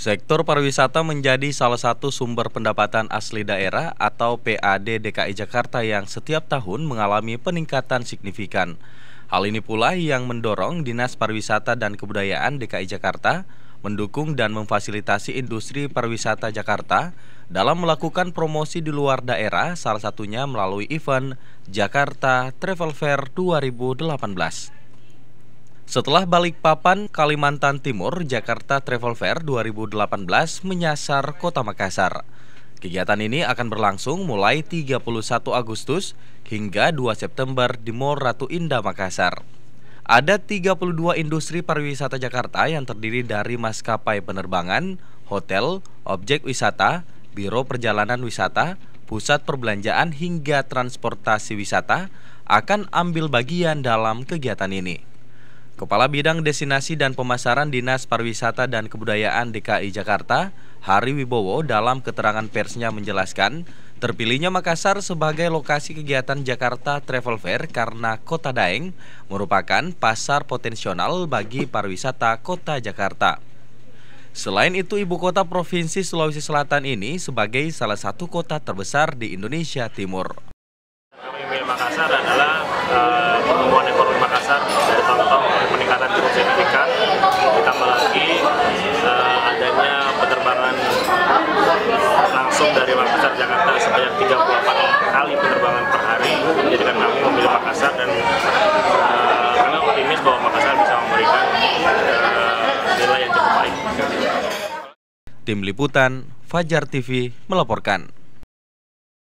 Sektor pariwisata menjadi salah satu sumber pendapatan asli daerah atau PAD DKI Jakarta yang setiap tahun mengalami peningkatan signifikan. Hal ini pula yang mendorong Dinas Pariwisata dan Kebudayaan DKI Jakarta mendukung dan memfasilitasi industri pariwisata Jakarta dalam melakukan promosi di luar daerah, salah satunya melalui event Jakarta Travel Fair 2018. Setelah Balikpapan, Kalimantan Timur, Jakarta Travel Fair 2018 menyasar Kota Makassar. Kegiatan ini akan berlangsung mulai 31 Agustus hingga 2 September di Mall Ratu Indah Makassar. Ada 32 industri pariwisata Jakarta yang terdiri dari maskapai penerbangan, hotel, objek wisata, biro perjalanan wisata, pusat perbelanjaan hingga transportasi wisata akan ambil bagian dalam kegiatan ini. Kepala Bidang Destinasi dan Pemasaran Dinas Pariwisata dan Kebudayaan DKI Jakarta, Hari Wibowo dalam keterangan persnya menjelaskan, terpilihnya Makassar sebagai lokasi kegiatan Jakarta Travel Fair karena Kota Daeng merupakan pasar potensial bagi pariwisata Kota Jakarta. Selain itu, ibu kota provinsi Sulawesi Selatan ini sebagai salah satu kota terbesar di Indonesia Timur. Kami Makassar adalah eh, peningkatan cukup signifikan ditambah lagi uh, adanya penerbangan langsung dari Makassar Jakarta sebanyak 38 kali penerbangan per hari menjadikan kami memilih Makassar dan uh, kami optimis bahwa Makassar bisa memberikan uh, nilai yang cukup baik. Tim Liputan, Fajar TV melaporkan.